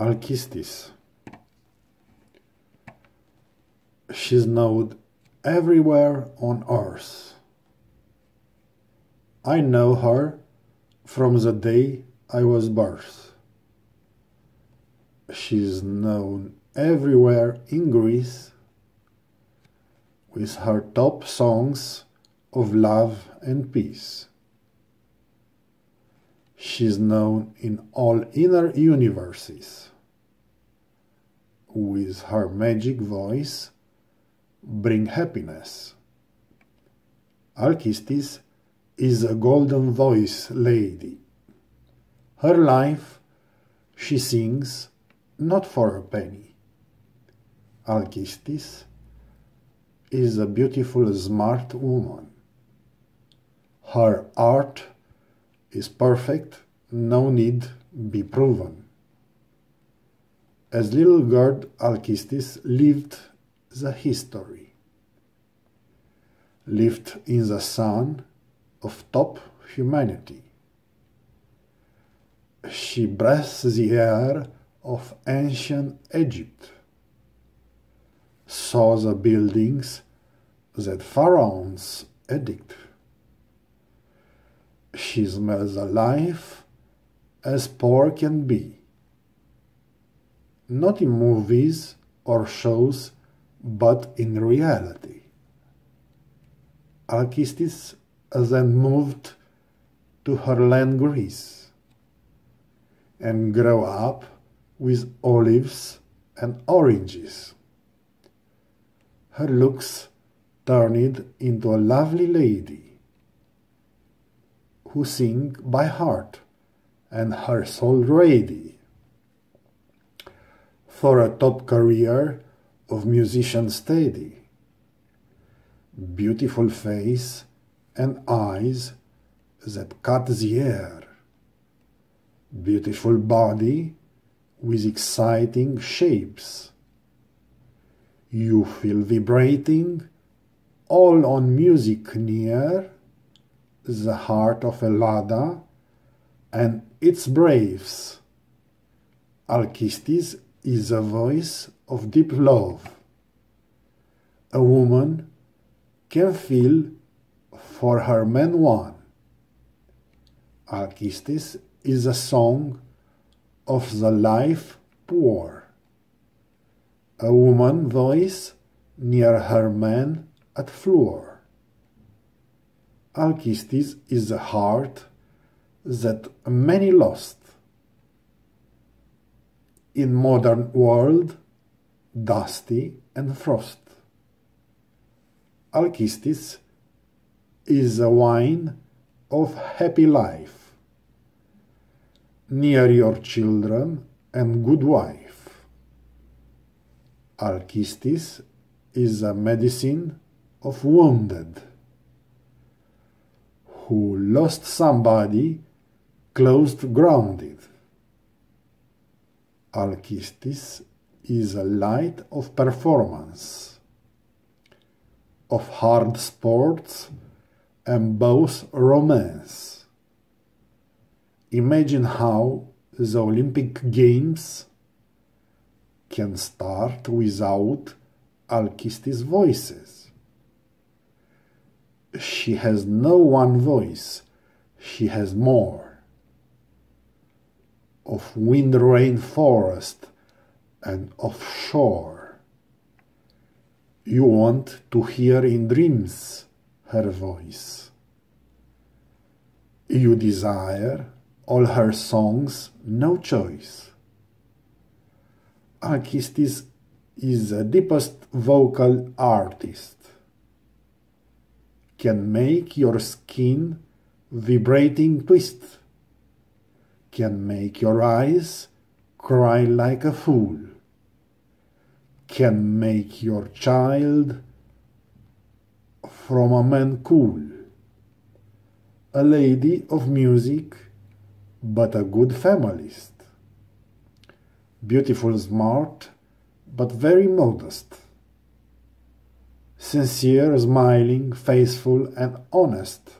Alkistis. She's known everywhere on earth. I know her from the day I was born. She's known everywhere in Greece with her top songs of love and peace. She's known in all inner universes with her magic voice bring happiness. Alcestis is a golden voice lady. Her life she sings not for a penny. Alcestis is a beautiful, smart woman. Her art is perfect, no need be proven. As little girl, Alkistis lived the history, lived in the sun of top humanity. She breathes the air of ancient Egypt, saw the buildings that pharaohs edict. She smells alive as poor can be not in movies or shows, but in reality. Alcestis then moved to her land Greece and grew up with olives and oranges. Her looks turned into a lovely lady who sing by heart and her soul ready for a top career of musician steady. Beautiful face and eyes that cut the air. Beautiful body with exciting shapes. You feel vibrating all on music near the heart of Elada and its braves. Alkistis is a voice of deep love. A woman can feel for her man one. Alkistis is a song of the life poor. A woman voice near her man at floor. Alkistis is a heart that many lost in modern world dusty and frost. Alkistis is a wine of happy life, near your children and good wife. Alkistis is a medicine of wounded, who lost somebody, closed grounded. Alkistis is a light of performance, of hard sports, and both romance. Imagine how the Olympic Games can start without Alkistis' voices. She has no one voice, she has more of rain, forest and offshore. You want to hear in dreams her voice. You desire all her songs, no choice. Akistis is the deepest vocal artist. Can make your skin vibrating twist can make your eyes cry like a fool, can make your child from a man cool, a lady of music, but a good familyist. beautiful, smart, but very modest, sincere, smiling, faithful, and honest.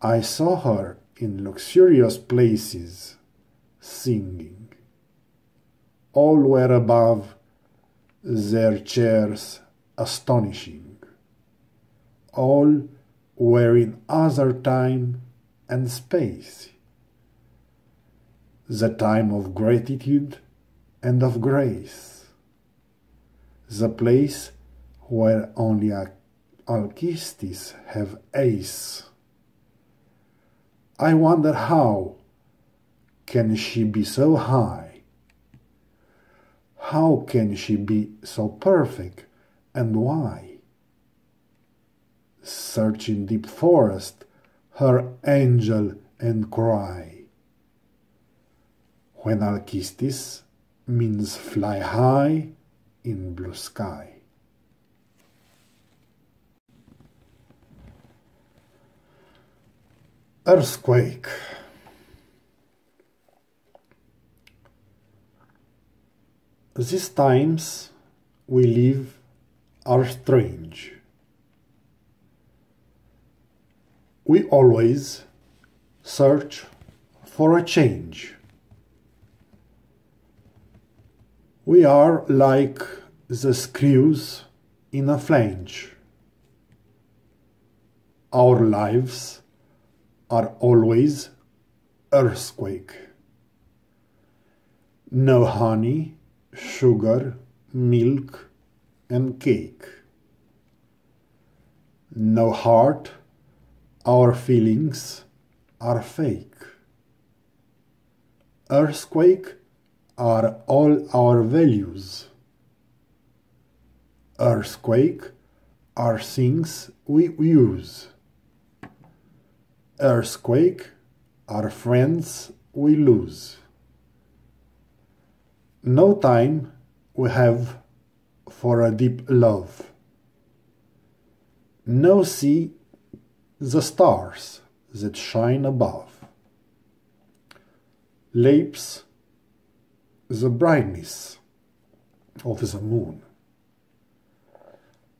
I saw her in luxurious places singing. All were above their chairs astonishing. All were in other time and space. The time of gratitude and of grace. The place where only Alcestis have ace. I wonder how. Can she be so high? How can she be so perfect and why? Search in deep forest her angel and cry. When Alkistis means fly high in blue sky. earthquake. These times we live are strange. We always search for a change. We are like the screws in a flange. Our lives are always earthquake. No honey, sugar, milk, and cake. No heart, our feelings are fake. Earthquake are all our values. Earthquake are things we use earthquake, our friends we lose. No time we have for a deep love. No see the stars that shine above. Lips the brightness of the moon.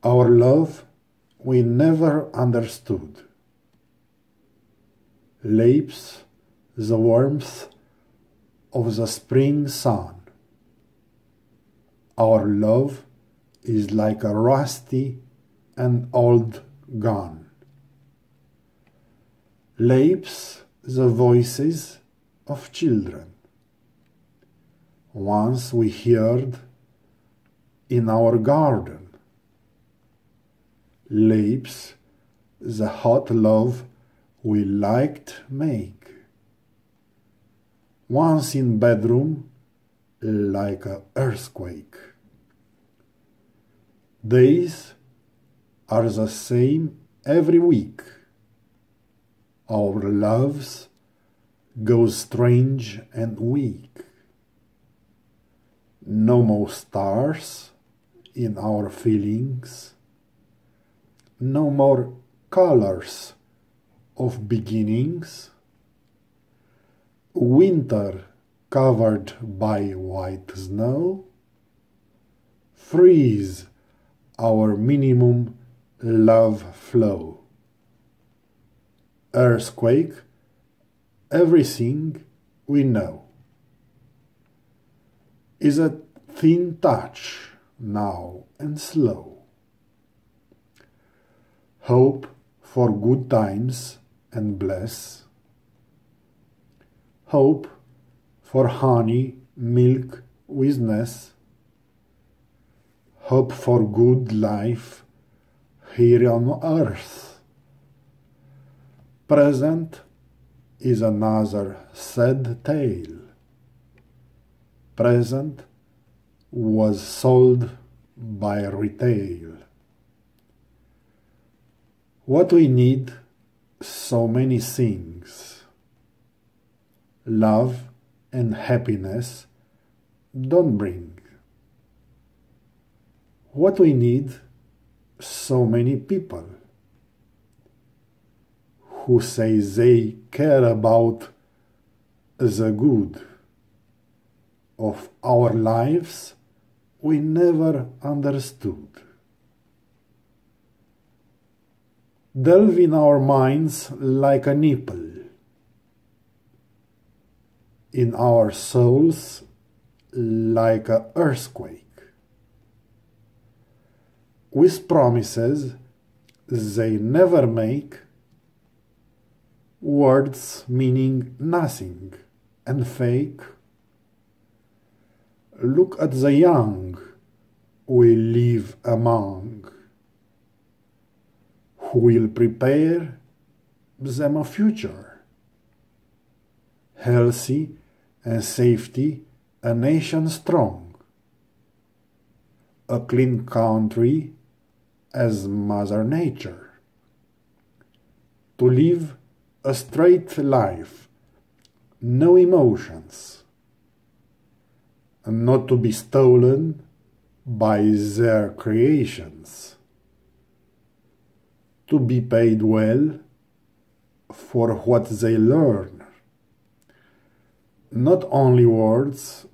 Our love we never understood laps the warmth of the spring sun. Our love is like a rusty and old gun. Lips the voices of children. Once we heard in our garden. Lips the hot love we liked make. Once in bedroom, like an earthquake. Days are the same every week. Our loves go strange and weak. No more stars in our feelings. No more colors of beginnings, winter covered by white snow, freeze our minimum love flow. Earthquake, everything we know. Is a thin touch now and slow. Hope for good times and bless. Hope for honey, milk, wisness. Hope for good life here on earth. Present is another sad tale. Present was sold by retail. What we need so many things. Love and happiness don't bring. What we need so many people who say they care about the good of our lives we never understood. delve in our minds like a nipple, in our souls like an earthquake. With promises they never make, words meaning nothing and fake. Look at the young we live among who will prepare them a future. Healthy and safety, a nation strong. A clean country as Mother Nature. To live a straight life, no emotions, and not to be stolen by their creations to be paid well for what they learn. Not only words,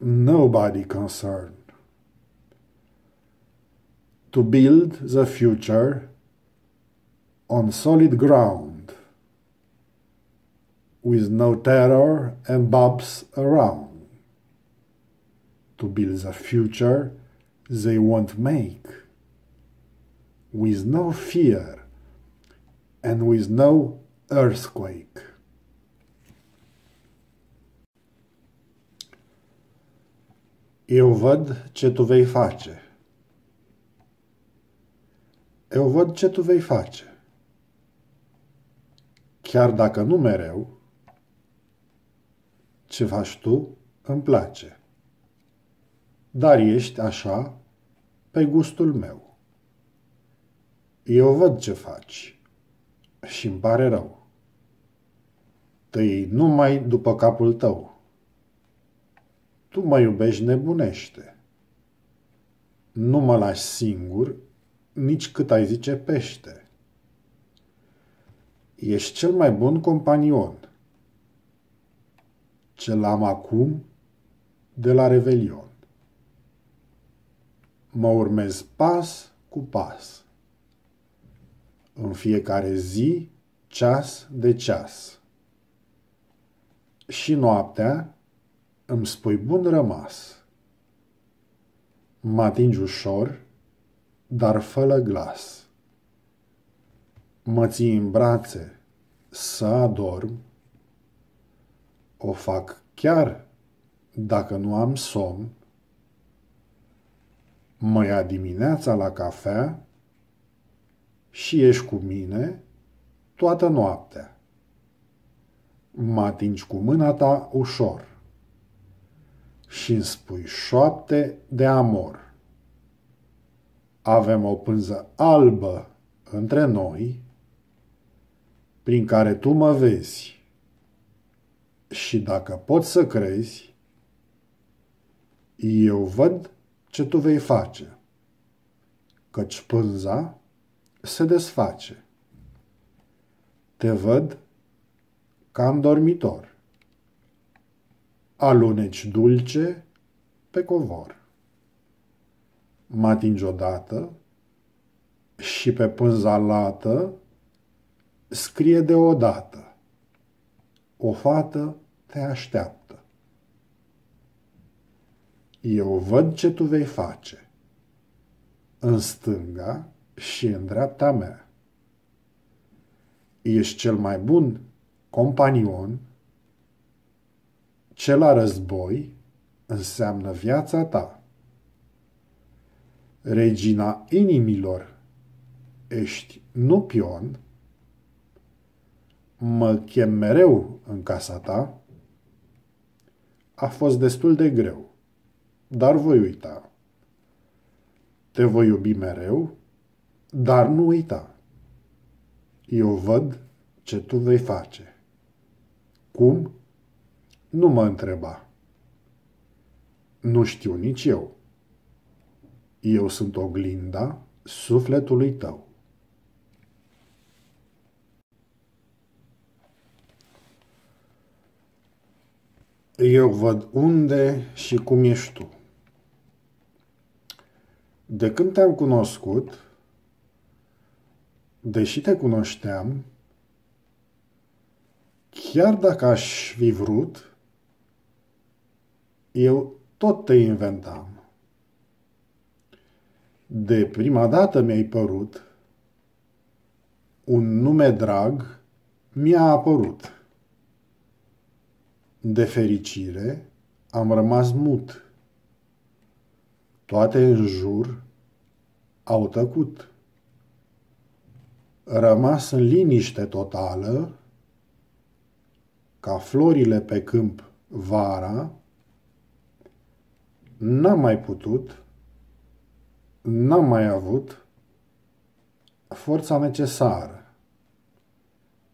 nobody concerned. To build the future on solid ground, with no terror and bobs around. To build the future they won't make. with no fear and with no earthquake. Eu văd ce tu vei face. Eu văd ce tu vei face. Chiar dacă nu mereu, ce faci tu îmi place. Dar ești așa pe gustul meu. Eu văd ce faci și îmi pare rău. Tăi numai după capul tău. Tu mă iubești nebunește. Nu mă lași singur, nici cât ai zice pește. Ești cel mai bun companion. Ce l-am acum de la Revelion. Mă urmez pas cu pas în fiecare zi, ceas de ceas. Și noaptea îmi spui bun rămas. Mă atingi ușor, dar fără glas. Mă ții în brațe să adorm. O fac chiar dacă nu am somn. Mă ia dimineața la cafea și ești cu mine toată noaptea. Mă atingi cu mâna ta ușor și îmi spui șoapte de amor. Avem o pânză albă între noi, prin care tu mă vezi. Și dacă poți să crezi, eu văd ce tu vei face, căci pânza se desface. Te văd cam dormitor. Aluneci dulce pe covor. Mă atingi odată și pe pânza lată scrie deodată. O fată te așteaptă. Eu văd ce tu vei face. În stânga și în dreapta mea. Ești cel mai bun companion, cel la război înseamnă viața ta. Regina inimilor, ești nu pion, mă chem mereu în casa ta, a fost destul de greu, dar voi uita. Te voi iubi mereu dar nu uita, eu văd ce tu vei face. Cum? Nu mă întreba. Nu știu nici eu. Eu sunt oglinda sufletului tău. Eu văd unde și cum ești tu. De când te-am cunoscut, deși te cunoșteam, chiar dacă aș fi vrut, eu tot te inventam. De prima dată mi-ai părut, un nume drag mi-a apărut. De fericire am rămas mut. Toate în jur au tăcut rămas în liniște totală, ca florile pe câmp vara, n-am mai putut, n-am mai avut forța necesară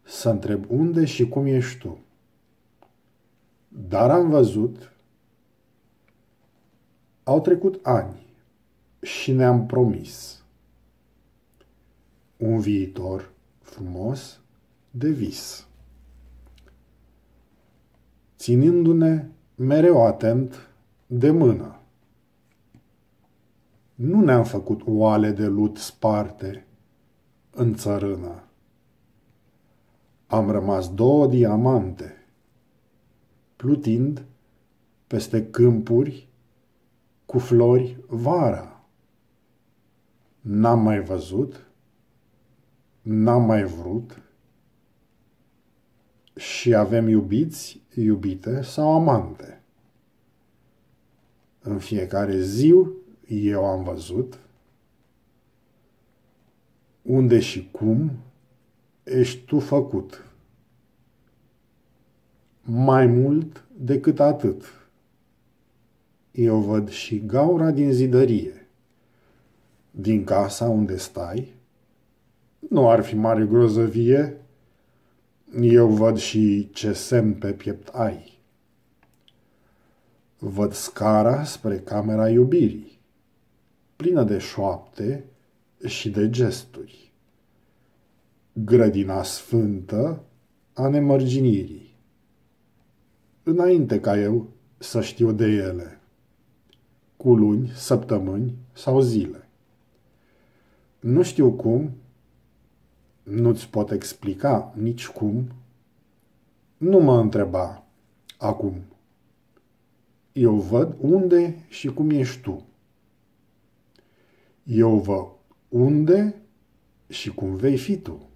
să întreb unde și cum ești tu. Dar am văzut, au trecut ani și ne-am promis – un viitor frumos de vis. Ținându-ne mereu atent de mână. Nu ne-am făcut oale de lut sparte în țărână. Am rămas două diamante, plutind peste câmpuri cu flori vara. N-am mai văzut n-am mai vrut și avem iubiți, iubite sau amante. În fiecare zi eu am văzut unde și cum ești tu făcut. Mai mult decât atât, eu văd și gaura din zidărie, din casa unde stai, nu ar fi mare grozăvie. Eu văd și ce semn pe piept ai. Văd scara spre camera iubirii, plină de șoapte și de gesturi. Grădina sfântă a nemărginirii. Înainte ca eu să știu de ele, cu luni, săptămâni sau zile. Nu știu cum, nu-ți pot explica nici cum. Nu mă întreba acum. Eu văd unde și cum ești tu. Eu vă unde și cum vei fi tu.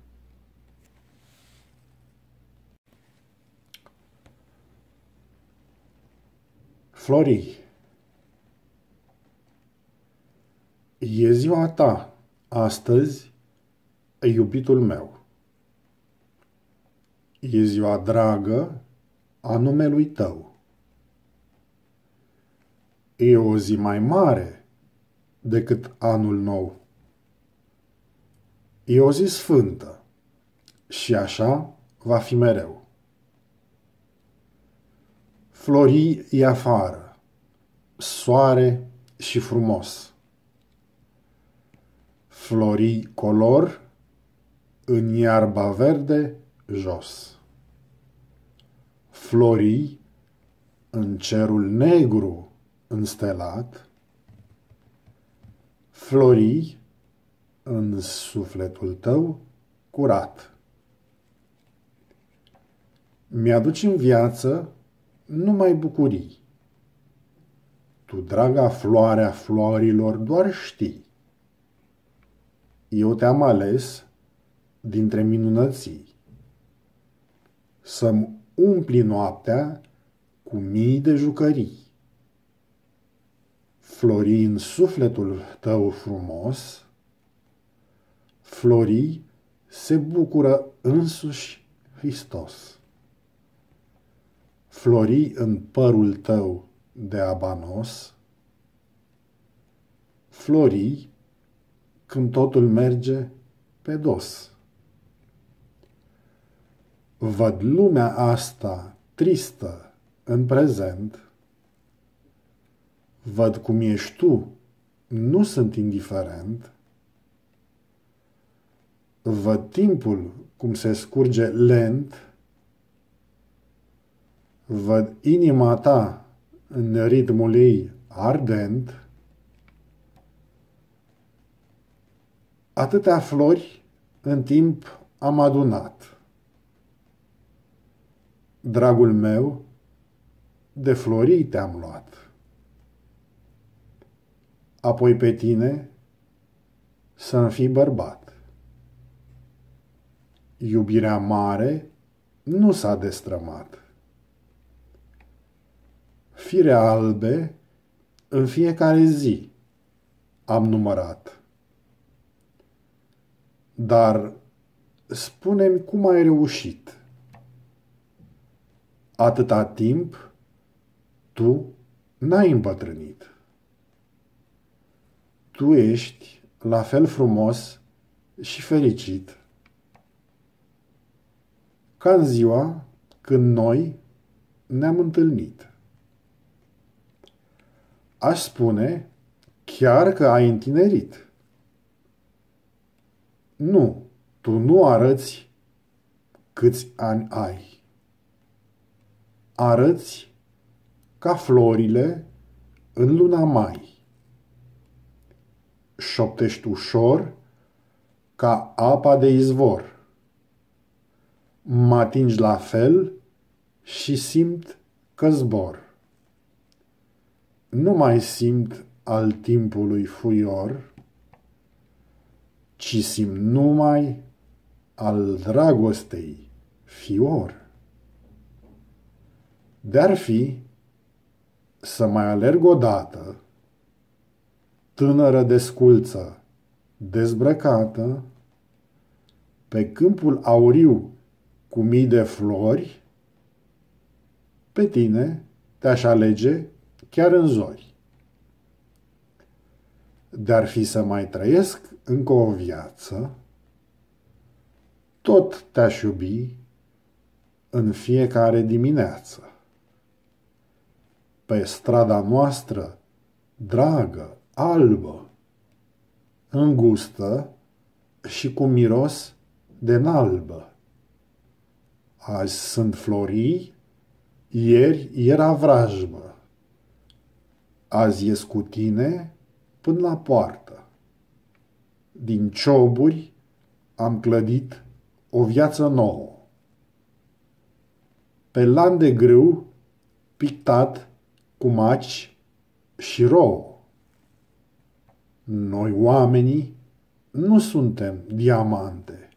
Florii, e ziua ta astăzi iubitul meu. E ziua dragă a numelui tău. E o zi mai mare decât anul nou. E o zi sfântă și așa va fi mereu. Flori e afară, soare și frumos. florii color în iarba verde jos. Florii în cerul negru înstelat, florii în sufletul tău curat. Mi-aduci în viață numai bucurii. Tu, draga floarea florilor, doar știi. Eu te-am ales dintre minunății. Să-mi umpli noaptea cu mii de jucării. Flori în sufletul tău frumos, florii se bucură însuși Hristos. Flori în părul tău de abanos, florii când totul merge pe dos văd lumea asta tristă în prezent, văd cum ești tu, nu sunt indiferent, văd timpul cum se scurge lent, văd inima ta în ritmul ei ardent, atâtea flori în timp am adunat dragul meu, de florii te-am luat. Apoi pe tine să-mi fii bărbat. Iubirea mare nu s-a destrămat. Fire albe în fiecare zi am numărat. Dar spune-mi cum ai reușit – atâta timp tu n-ai îmbătrânit. Tu ești la fel frumos și fericit ca în ziua când noi ne-am întâlnit. Aș spune chiar că ai întinerit. Nu, tu nu arăți câți ani ai arăți ca florile în luna mai. Șoptești ușor ca apa de izvor. Mă atingi la fel și simt că zbor. Nu mai simt al timpului fuior, ci simt numai al dragostei fior de-ar fi să mai alerg o dată, tânără desculță, dezbrăcată, pe câmpul auriu cu mii de flori, pe tine te-aș alege chiar în zori. Dar fi să mai trăiesc încă o viață, tot te-aș iubi în fiecare dimineață pe strada noastră, dragă, albă, îngustă și cu miros de nalbă. Azi sunt florii, ieri era vrajbă. Azi ies cu tine până la poartă. Din cioburi am clădit o viață nouă. Pe lan de grâu, pictat cu maci și rouă. Noi oamenii nu suntem diamante,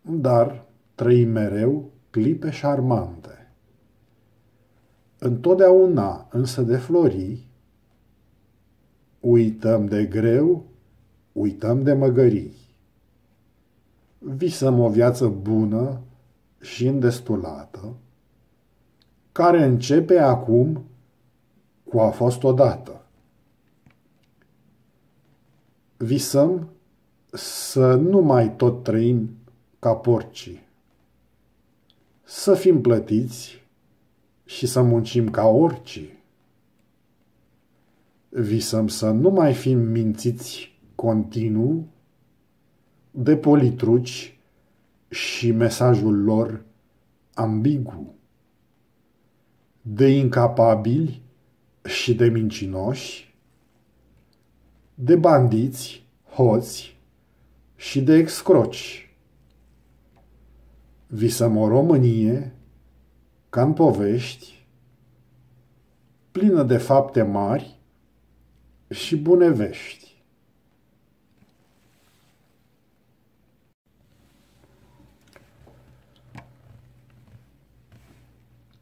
dar trăim mereu clipe șarmante. Întotdeauna însă de flori, uităm de greu, uităm de măgării. Visăm o viață bună și îndestulată, care începe acum cu a fost odată. Visăm să nu mai tot trăim ca porcii, să fim plătiți și să muncim ca orcii. Visăm să nu mai fim mințiți continuu de politruci și mesajul lor ambigu, de incapabili și de mincinoși, de bandiți, hoți și de excroci. Visăm o Românie, ca în povești, plină de fapte mari și bune vești.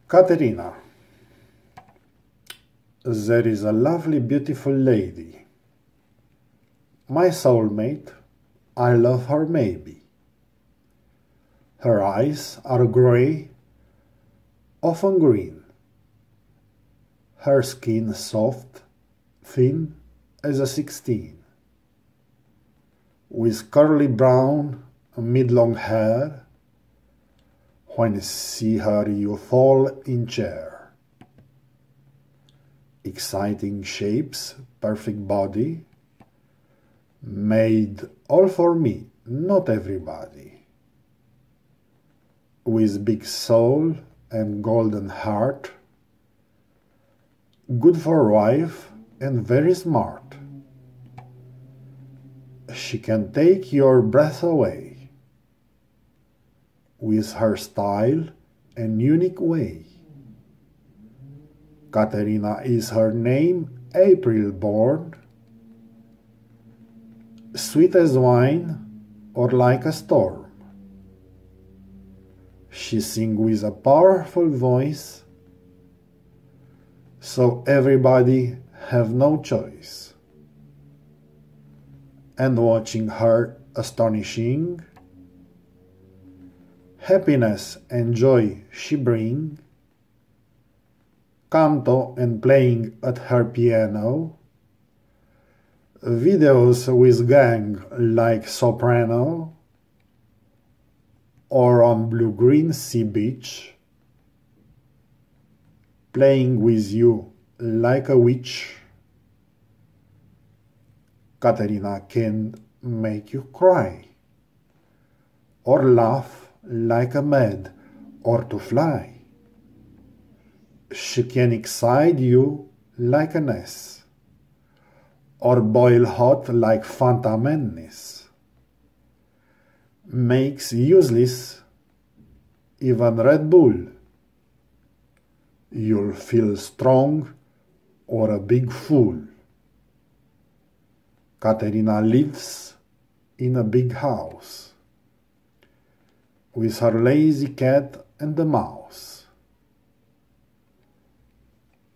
Caterina There is a lovely, beautiful lady. My soulmate, I love her maybe. Her eyes are grey, often green. Her skin soft, thin as a sixteen. With curly brown, mid-long hair, when you see her you fall in chair exciting shapes, perfect body, made all for me, not everybody. With big soul and golden heart, good for wife and very smart. She can take your breath away with her style and unique way. Katerina is her name, April born, sweet as wine or like a storm. She sings with a powerful voice, so everybody have no choice. And watching her astonishing, happiness and joy she bring, canto and playing at her piano, videos with gang like Soprano or on blue-green sea beach, playing with you like a witch. Katerina can make you cry or laugh like a mad or to fly she can excite you like an ass, or boil hot like Fanta Madness. Makes useless even Red Bull. You'll feel strong or a big fool. Katerina lives in a big house with her lazy cat and a mouse.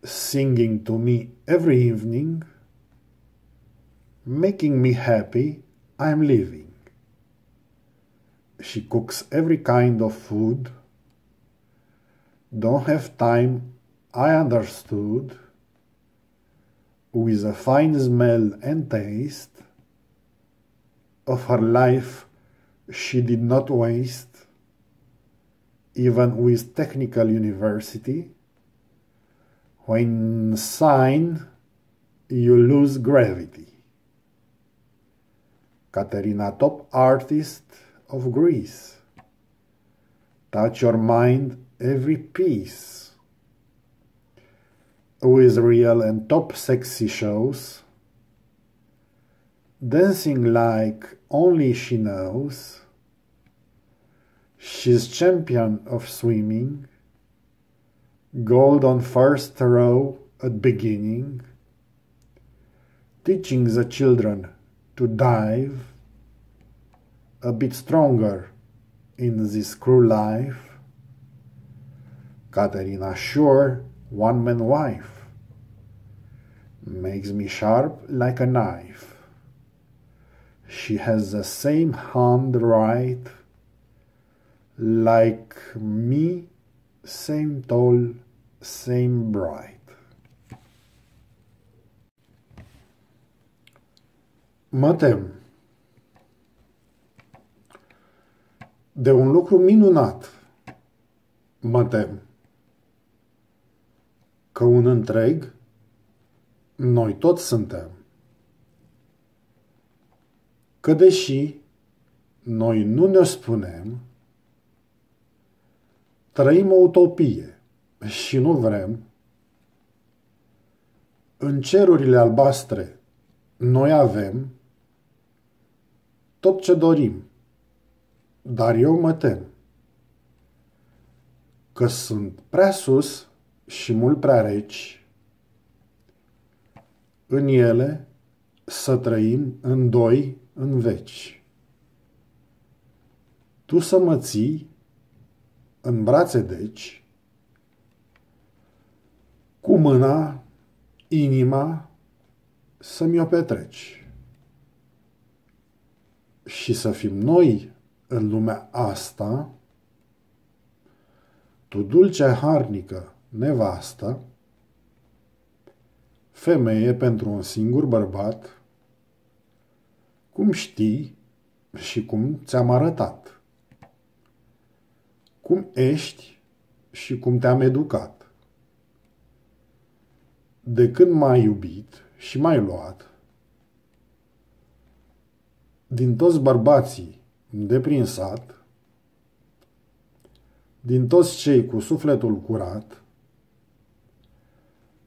singing to me every evening, making me happy, I am living. She cooks every kind of food. Don't have time, I understood. With a fine smell and taste of her life, she did not waste, even with technical university when sign, you lose gravity. Katerina Top, artist of Greece. Touch your mind every piece. With real and top sexy shows. Dancing like only she knows. She's champion of swimming gold on first row at beginning, teaching the children to dive a bit stronger in this cruel life, Katerina sure, one man wife, makes me sharp like a knife. She has the same hand right, like me, same tall Same Bright. Mă tem de un lucru minunat. Mă tem că un întreg noi toți suntem. Că deși noi nu ne spunem, trăim o utopie și nu vrem, în cerurile albastre noi avem tot ce dorim, dar eu mă tem că sunt prea sus și mult prea reci, în ele să trăim în doi în veci. Tu să mă ții în brațe deci, cu mâna, inima, să mi-o petreci. Și să fim noi în lumea asta, tu dulce harnică nevastă, femeie pentru un singur bărbat, cum știi și cum ți-am arătat, cum ești și cum te-am educat de când m-ai iubit și m-ai luat, din toți bărbații de prin sat, din toți cei cu sufletul curat,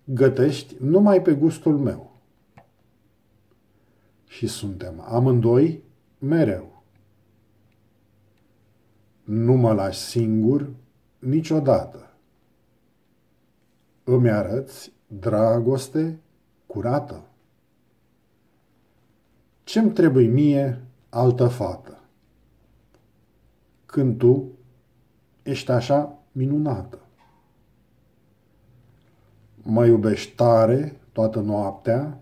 gătești numai pe gustul meu. Și suntem amândoi mereu. Nu mă lași singur niciodată. Îmi arăți dragoste curată. Ce-mi trebuie mie altă fată? Când tu ești așa minunată. Mă iubești tare toată noaptea,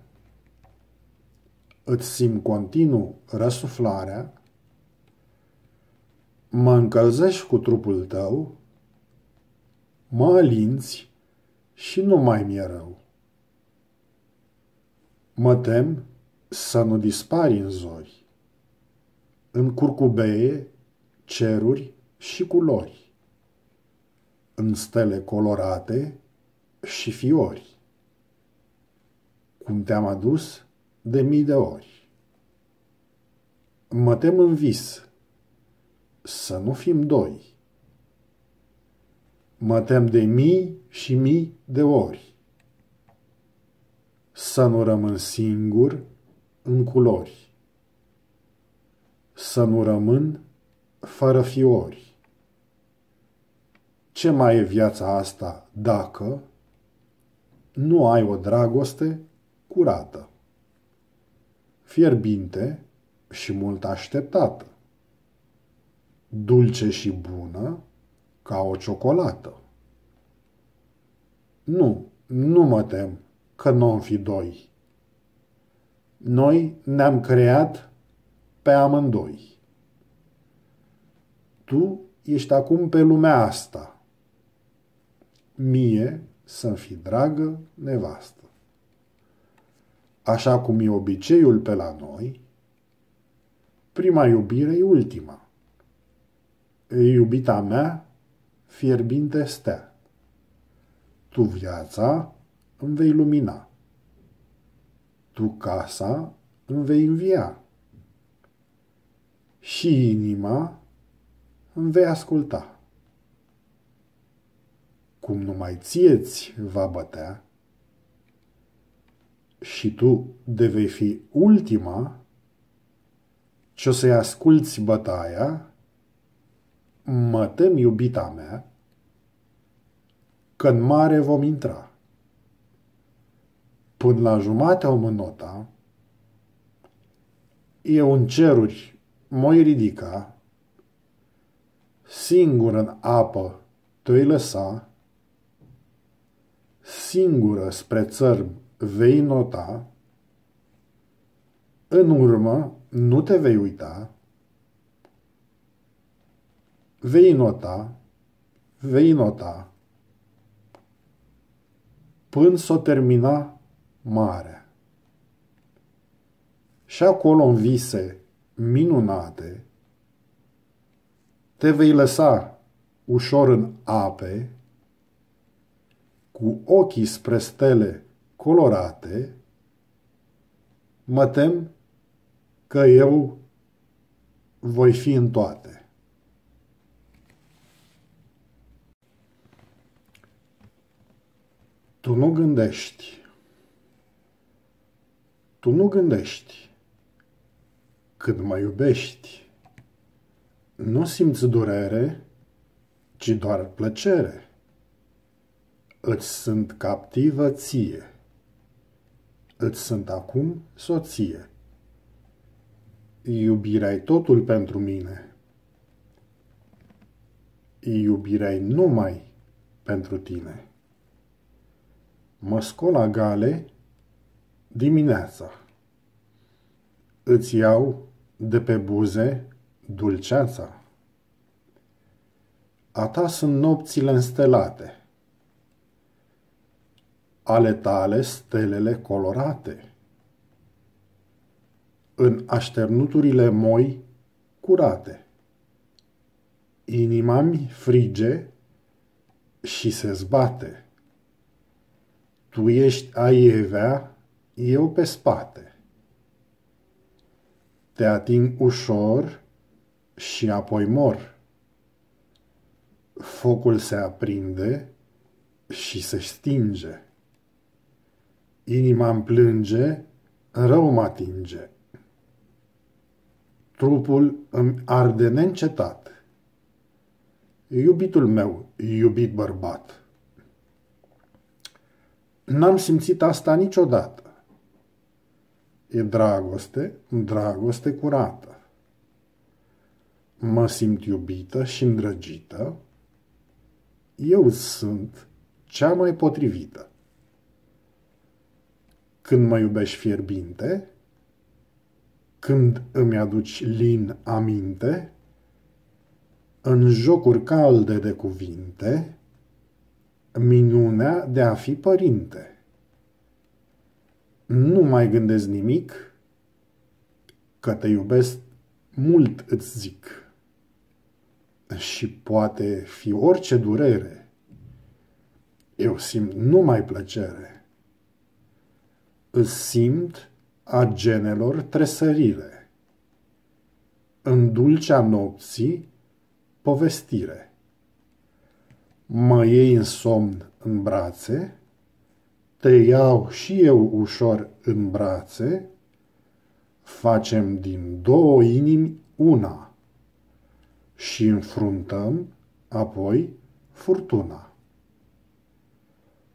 îți simt continuu răsuflarea, mă încălzești cu trupul tău, mă alinți și nu mai mi-e rău. Mă tem să nu dispar în zori, în curcubeie, ceruri și culori, în stele colorate și fiori, cum te-am adus de mii de ori. Mă tem în vis să nu fim doi. Mă tem de mii și mii de ori. Să nu rămân singur în culori. Să nu rămân fără fiori. Ce mai e viața asta dacă nu ai o dragoste curată, fierbinte și mult așteptată, dulce și bună ca o ciocolată? Nu, nu mă tem că nu am fi doi. Noi ne-am creat pe amândoi. Tu ești acum pe lumea asta. Mie să-mi fi dragă nevastă. Așa cum e obiceiul pe la noi, prima iubire e ultima. Iubita mea, fierbinte stea. Tu viața îmi vei lumina. Tu casa îmi vei învia. Și inima îmi vei asculta. Cum numai ție-ți va bătea și tu de vei fi ultima, ce o să-i asculți bătaia, mă tem, iubita mea, că în mare vom intra. Până la o mânota, eu în ceruri moi ridica, singur în apă te-i lăsa, singură spre țărm vei nota, în urmă nu te vei uita, vei nota, vei nota, până s-o termina marea. Și acolo în vise minunate, te vei lăsa ușor în ape, cu ochii spre stele colorate, mă tem că eu voi fi în toate. Tu nu gândești. Tu nu gândești. Cât mă iubești. Nu simți durere, ci doar plăcere. Îți sunt captivă ție. Îți sunt acum soție. Iubirea e totul pentru mine. Iubirea e numai pentru tine. Mă scol la gale dimineața. Îți iau de pe buze dulceața. A ta sunt nopțile înstelate, ale tale stelele colorate. În așternuturile moi curate. Inima mi frige și se zbate. Tu ești aievea, eu pe spate. Te ating ușor și apoi mor. Focul se aprinde și se stinge. Inima îmi plânge, rău mă atinge. Trupul îmi arde neîncetat. Iubitul meu, iubit bărbat n-am simțit asta niciodată. E dragoste, dragoste curată. Mă simt iubită și îndrăgită. Eu sunt cea mai potrivită. Când mă iubești fierbinte, când îmi aduci lin aminte, în jocuri calde de cuvinte, minunea de a fi părinte. Nu mai gândesc nimic, că te iubesc mult îți zic. Și poate fi orice durere. Eu simt numai plăcere. Îți simt a genelor tresările. În dulcea nopții, povestire mă iei în somn în brațe, te iau și eu ușor în brațe, facem din două inimi una și înfruntăm apoi furtuna.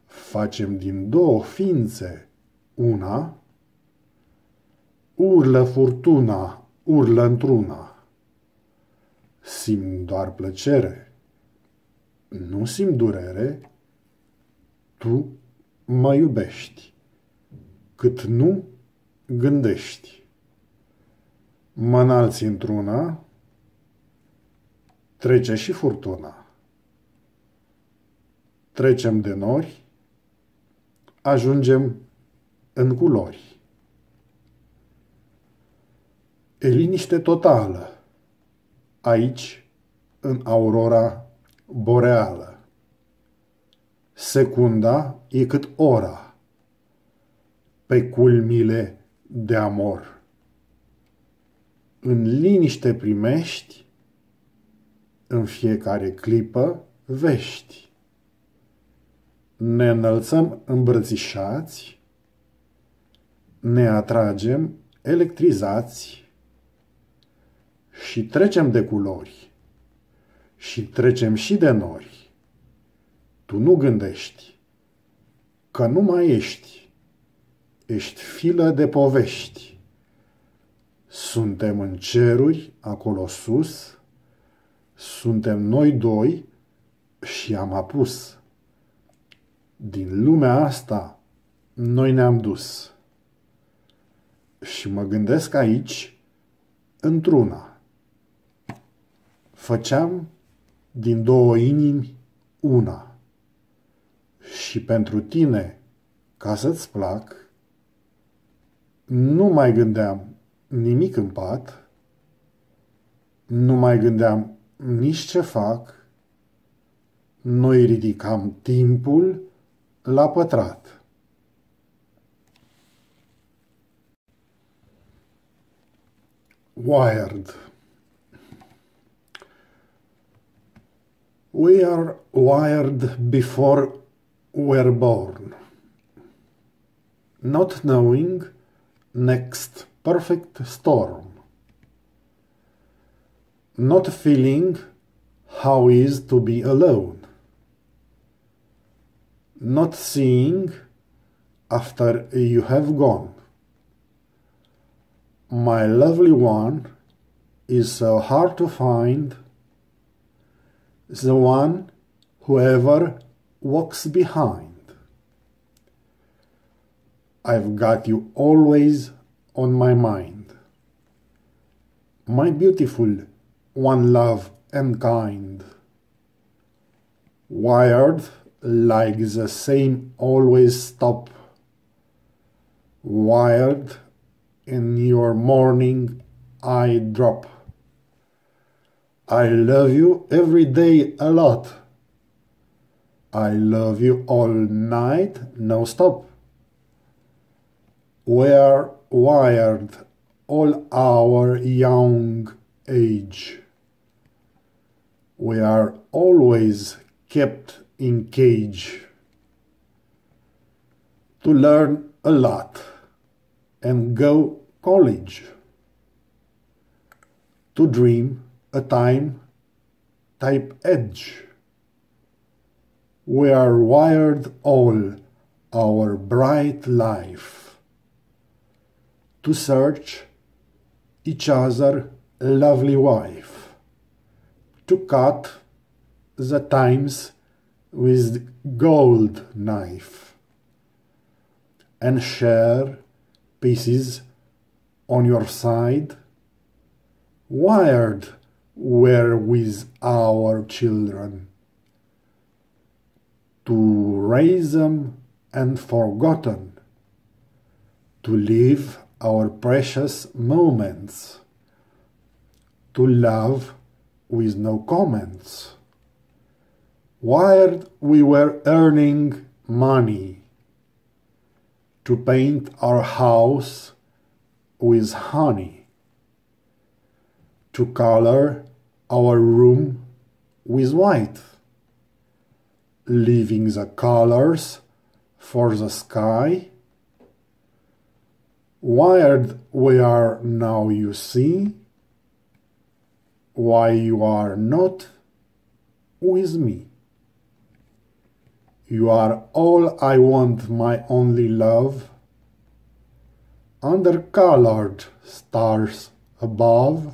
Facem din două ființe una, urlă furtuna, urlă într-una. Simt doar plăcere nu simt durere, tu mă iubești, cât nu gândești. Mă înalți într-una, trece și furtuna. Trecem de nori, ajungem în culori. E liniște totală, aici, în aurora boreală. Secunda e cât ora pe culmile de amor. În liniște primești în fiecare clipă vești. Ne înălțăm îmbrățișați, ne atragem electrizați și trecem de culori și trecem și de nori. Tu nu gândești, că nu mai ești, ești filă de povești. Suntem în ceruri, acolo sus, suntem noi doi și am apus. Din lumea asta noi ne-am dus. Și mă gândesc aici, într-una. Făceam din două inimi una. Și pentru tine, ca să-ți plac, nu mai gândeam nimic în pat, nu mai gândeam nici ce fac, noi ridicam timpul la pătrat. Wired We are wired before we're born. Not knowing, next perfect storm. Not feeling how is to be alone. Not seeing after you have gone. My lovely one is so hard to find the one whoever walks behind. I've got you always on my mind. My beautiful, one love and kind. Wired like the same always stop. Wired in your morning eye drop. I love you every day a lot. I love you all night, no stop. We are wired all our young age. We are always kept in cage to learn a lot and go college to dream a time type edge. We are wired all our bright life to search each other lovely wife to cut the times with gold knife and share pieces on your side wired were with our children, to raise them and forgotten, to live our precious moments, to love with no comments. While we were earning money, to paint our house with honey, to color our room with white, leaving the colors for the sky. Wired we are now you see, why you are not with me. You are all I want, my only love. Under colored stars above,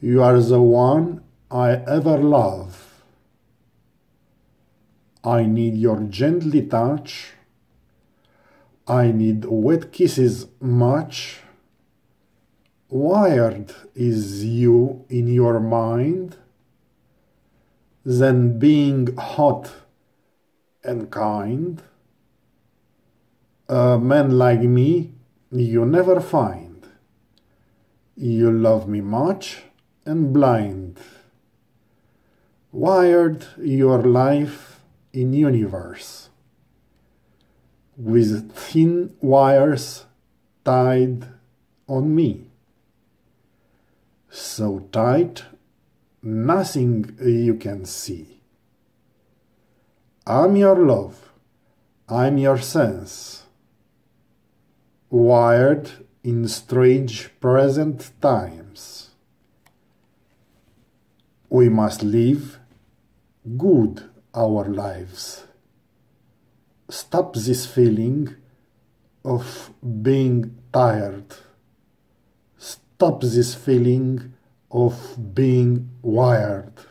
you are the one I ever love. I need your gently touch. I need wet kisses much. Wired is you in your mind than being hot and kind. A man like me you never find. You love me much and blind. Wired your life in universe with thin wires tied on me. So tight, nothing you can see. I'm your love, I'm your sense. Wired in strange present times we must live good our lives. Stop this feeling of being tired. Stop this feeling of being wired.